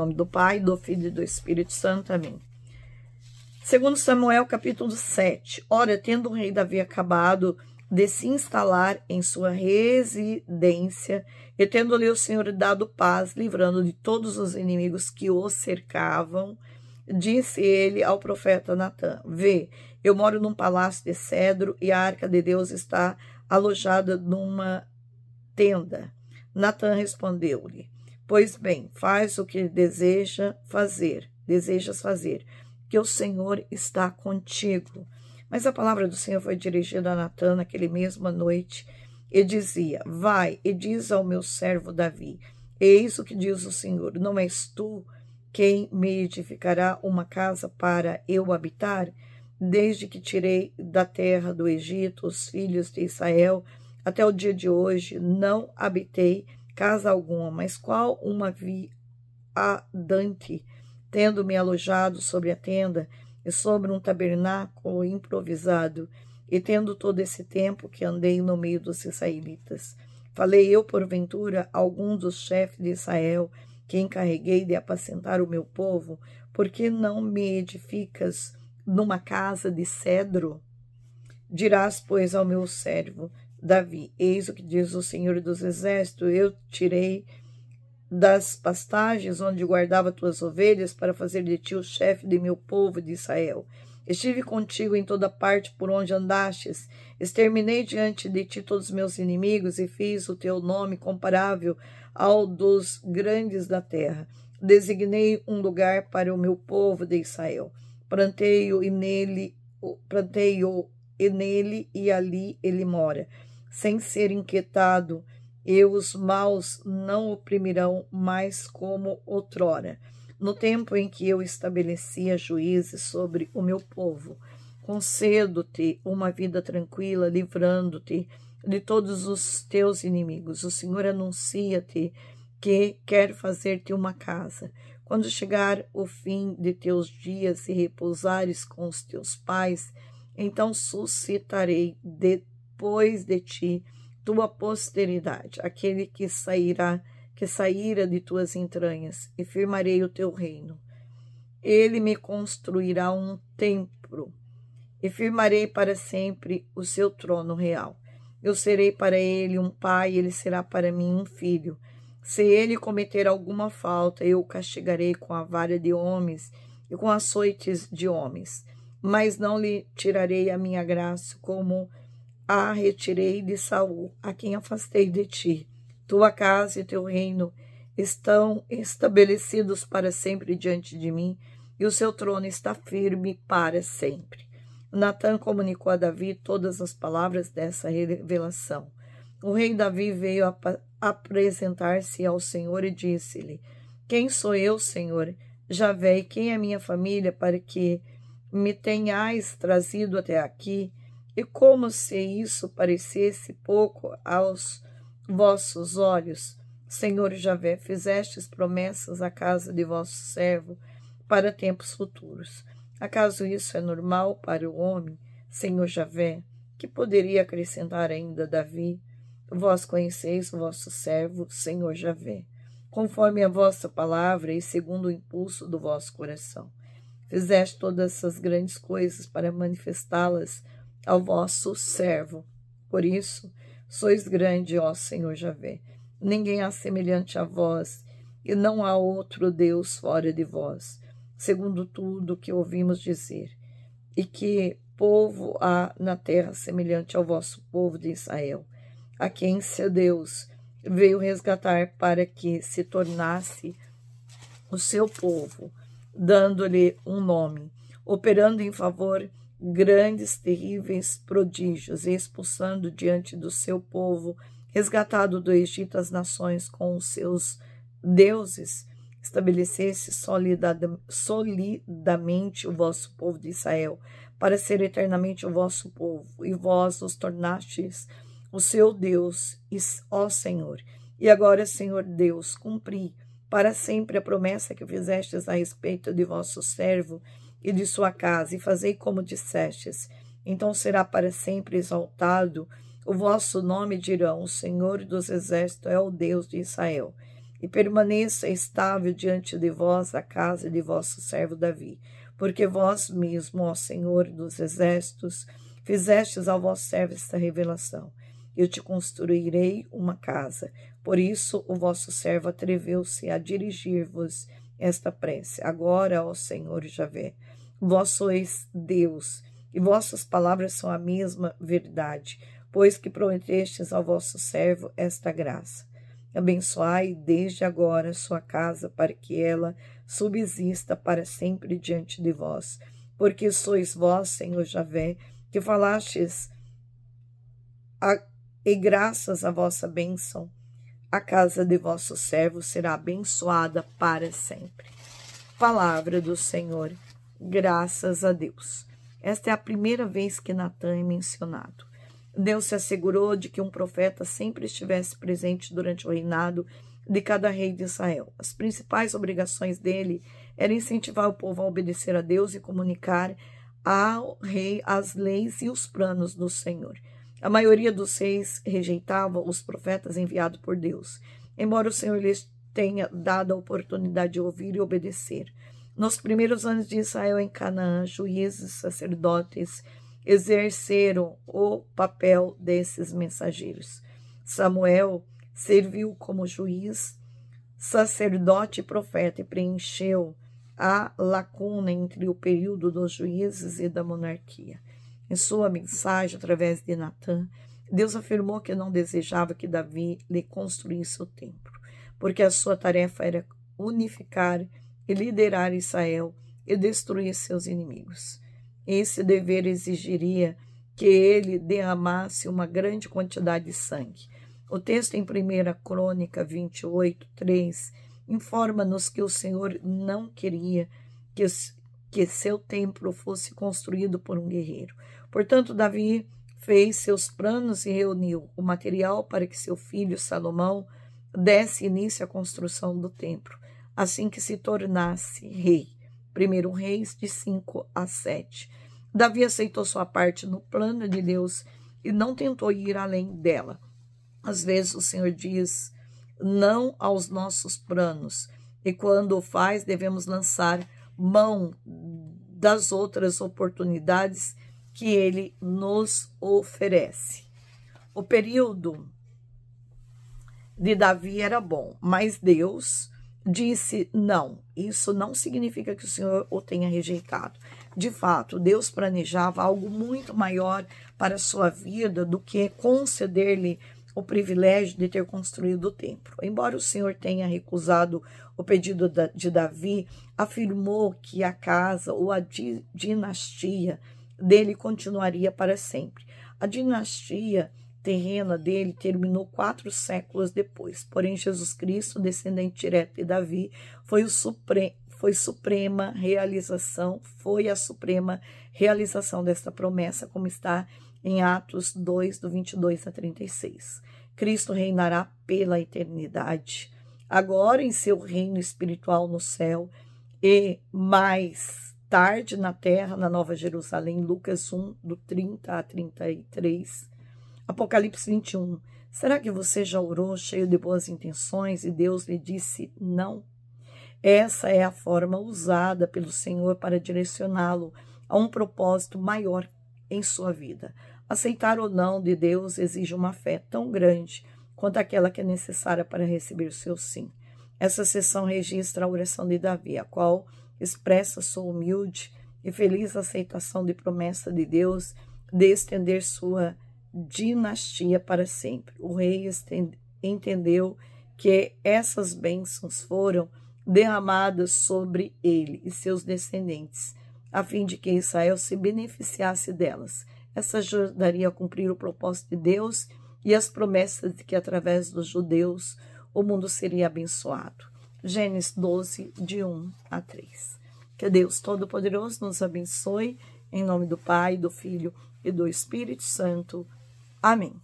nome do Pai, do Filho e do Espírito Santo. Amém. Segundo Samuel, capítulo 7. Ora, tendo o rei Davi acabado de se instalar em sua residência, e tendo-lhe o Senhor dado paz, livrando de todos os inimigos que o cercavam, disse ele ao profeta Natã: Vê, eu moro num palácio de cedro e a arca de Deus está alojada numa tenda. Natã respondeu-lhe: Pois bem, faz o que deseja fazer, desejas fazer, que o Senhor está contigo. Mas a palavra do Senhor foi dirigida a Natan naquele mesma noite e dizia: Vai e diz ao meu servo Davi: Eis o que diz o Senhor: Não és tu quem me edificará uma casa para eu habitar? Desde que tirei da terra do Egito os filhos de Israel, até o dia de hoje, não habitei casa alguma, mas qual uma vi a Dante, tendo-me alojado sobre a tenda e sobre um tabernáculo improvisado, e tendo todo esse tempo que andei no meio dos israelitas. Falei eu, porventura, a algum dos chefes de Israel, que encarreguei de apacentar o meu povo, porque não me edificas numa casa de cedro? Dirás, pois, ao meu servo: Davi: Eis o que diz o Senhor dos Exércitos: Eu tirei das pastagens onde guardava tuas ovelhas para fazer de ti o chefe de meu povo de Israel. Estive contigo em toda parte por onde andastes, exterminei diante de ti todos os meus inimigos e fiz o teu nome comparável ao dos grandes da terra. Designei um lugar para o meu povo de Israel. Plantei-o e nele, plantei-o e nele e ali ele mora sem ser inquietado, e os maus não oprimirão mais como outrora, no tempo em que eu estabelecia juízes sobre o meu povo. Concedo-te uma vida tranquila, livrando-te de todos os teus inimigos. O Senhor anuncia-te que quer fazer-te uma casa. Quando chegar o fim de teus dias e repousares com os teus pais, então suscitarei de depois de ti, tua posteridade, aquele que sairá, que saíra de tuas entranhas, e firmarei o teu reino. Ele me construirá um templo, e firmarei para sempre o seu trono real. Eu serei para ele um pai, ele será para mim um filho. Se ele cometer alguma falta, eu o castigarei com a vara de homens e com açoites de homens. Mas não lhe tirarei a minha graça, como a retirei de Saul, a quem afastei de ti. Tua casa e teu reino estão estabelecidos para sempre diante de mim, e o seu trono está firme para sempre. Natã comunicou a Davi todas as palavras dessa revelação. O rei Davi veio ap apresentar-se ao Senhor e disse-lhe: Quem sou eu, Senhor? Javé, e quem é minha família para que me tenhais trazido até aqui? E como se isso parecesse pouco aos vossos olhos, Senhor Javé, fizestes promessas à casa de vosso servo para tempos futuros. Acaso isso é normal para o homem, Senhor Javé? Que poderia acrescentar ainda Davi? Vós conheceis o vosso servo, Senhor Javé, conforme a vossa palavra e segundo o impulso do vosso coração. Fizeste todas essas grandes coisas para manifestá-las ao vosso servo. Por isso, sois grande, ó Senhor Javé. Ninguém há semelhante a vós, e não há outro Deus fora de vós, segundo tudo que ouvimos dizer. E que povo há na terra semelhante ao vosso povo de Israel, a quem seu Deus veio resgatar para que se tornasse o seu povo, dando-lhe um nome, operando em favor grandes, terríveis prodígios e expulsando diante do seu povo, resgatado do Egito as nações com os seus deuses, estabelecesse solidamente o vosso povo de Israel, para ser eternamente o vosso povo, e vós os tornastes o seu Deus, ó Senhor. E agora, Senhor Deus, cumpri para sempre a promessa que fizestes a respeito de vosso servo e de sua casa, e fazei como dissestes. Então será para sempre exaltado o vosso nome, dirão: O Senhor dos Exércitos é o Deus de Israel. E permaneça estável diante de vós a casa de vosso servo Davi, porque vós mesmo, ó Senhor dos Exércitos, fizestes ao vosso servo esta revelação. Eu te construirei uma casa. Por isso o vosso servo atreveu-se a dirigir-vos esta prece. Agora, ó Senhor Javé, Vós sois Deus, e vossas palavras são a mesma verdade, pois que prometestes ao vosso servo esta graça. Abençoai desde agora sua casa, para que ela subsista para sempre diante de vós. Porque sois vós, Senhor Javé, que falastes a, e graças à vossa bênção, a casa de vosso servo será abençoada para sempre. Palavra do Senhor graças a Deus. Esta é a primeira vez que Natan é mencionado. Deus se assegurou de que um profeta sempre estivesse presente durante o reinado de cada rei de Israel. As principais obrigações dele eram incentivar o povo a obedecer a Deus e comunicar ao rei as leis e os planos do Senhor. A maioria dos reis rejeitava os profetas enviados por Deus, embora o Senhor lhes tenha dado a oportunidade de ouvir e obedecer. Nos primeiros anos de Israel em Canaã, juízes e sacerdotes exerceram o papel desses mensageiros. Samuel serviu como juiz, sacerdote e profeta e preencheu a lacuna entre o período dos juízes e da monarquia. Em sua mensagem, através de Natã, Deus afirmou que não desejava que Davi lhe construísse o templo, porque a sua tarefa era unificar e liderar Israel e destruir seus inimigos. Esse dever exigiria que ele derramasse uma grande quantidade de sangue. O texto em 1 Crônica 28, 3 informa-nos que o Senhor não queria que, que seu templo fosse construído por um guerreiro. Portanto, Davi fez seus planos e reuniu o material para que seu filho Salomão desse início à construção do templo assim que se tornasse rei. Primeiro Reis, de 5 a 7. Davi aceitou sua parte no plano de Deus e não tentou ir além dela. Às vezes o Senhor diz não aos nossos planos, e quando o faz, devemos lançar mão das outras oportunidades que ele nos oferece. O período de Davi era bom, mas Deus disse não. Isso não significa que o Senhor o tenha rejeitado. De fato, Deus planejava algo muito maior para a sua vida do que conceder-lhe o privilégio de ter construído o templo. Embora o Senhor tenha recusado o pedido de Davi, afirmou que a casa ou a dinastia dele continuaria para sempre. A dinastia terrena dele terminou quatro séculos depois. Porém, Jesus Cristo, descendente direto de Davi, foi, o supre foi suprema realização, foi a suprema realização desta promessa, como está em Atos 2, do 22 a 36. Cristo reinará pela eternidade, agora em seu reino espiritual no céu e mais tarde na terra, na Nova Jerusalém, Lucas 1, do 30 a 33. Apocalipse 21. Será que você já orou cheio de boas intenções e Deus lhe disse não? Essa é a forma usada pelo Senhor para direcioná-lo a um propósito maior em sua vida. Aceitar ou não de Deus exige uma fé tão grande quanto aquela que é necessária para receber o seu sim. Essa sessão registra a oração de Davi, a qual expressa sua humilde e feliz aceitação de promessa de Deus de estender sua dinastia para sempre. O rei entendeu que essas bênçãos foram derramadas sobre ele e seus descendentes, a fim de que Israel se beneficiasse delas. Essa ajudaria a cumprir o propósito de Deus e as promessas de que, através dos judeus, o mundo seria abençoado. Gênesis 12, de 1 a 3. Que Deus Todo-Poderoso nos abençoe, em nome do Pai, do Filho e do Espírito Santo. Amém.